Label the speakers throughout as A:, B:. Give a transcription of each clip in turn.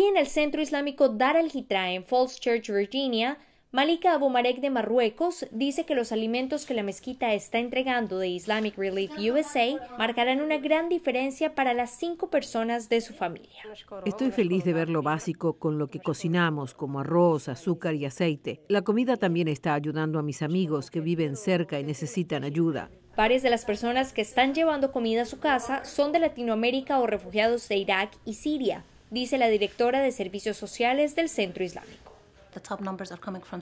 A: Aquí en el Centro Islámico Dar al-Hitra en Falls Church, Virginia, Malika Aboumarek de Marruecos dice que los alimentos que la mezquita está entregando de Islamic Relief USA marcarán una gran diferencia para las cinco personas de su familia.
B: Estoy feliz de ver lo básico con lo que cocinamos, como arroz, azúcar y aceite. La comida también está ayudando a mis amigos que viven cerca y necesitan ayuda. Varias de las personas que están
A: llevando comida a su casa son de Latinoamérica o refugiados de Irak y Siria dice la directora de Servicios Sociales del Centro Islámico.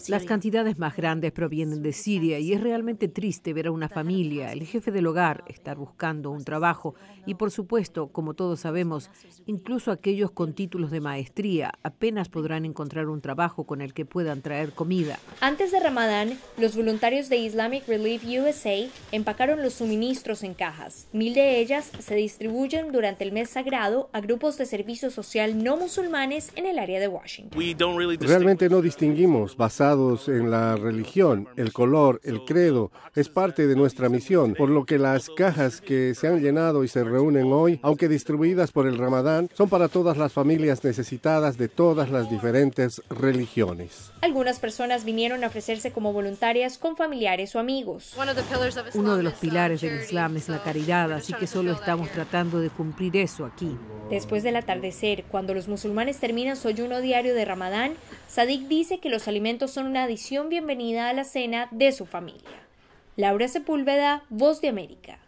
B: Las cantidades más grandes provienen de Siria y es realmente triste ver a una familia, el jefe del hogar, estar buscando un trabajo y por supuesto, como todos sabemos, incluso aquellos con títulos de maestría apenas podrán encontrar un trabajo con el que puedan traer comida.
A: Antes de Ramadán, los voluntarios de Islamic Relief USA empacaron los suministros en cajas. Mil de ellas se distribuyen durante el mes sagrado a grupos de servicio social no musulmanes en el área de Washington.
C: Realmente no distinguimos basados en la religión, el color, el credo. Es parte de nuestra misión, por lo que las cajas que se han llenado y se reúnen hoy, aunque distribuidas por el Ramadán, son para todas las familias necesitadas de todas las diferentes religiones.
A: Algunas personas vinieron a ofrecerse como voluntarias con familiares o amigos.
B: Uno de los uh, pilares del Islam es la caridad, así que solo estamos tratando de cumplir eso aquí.
A: Después del atardecer, cuando los musulmanes terminan su ayuno diario de Ramadán, Sadik dice que los alimentos son una adición bienvenida a la cena de su familia. Laura Sepúlveda, Voz de América.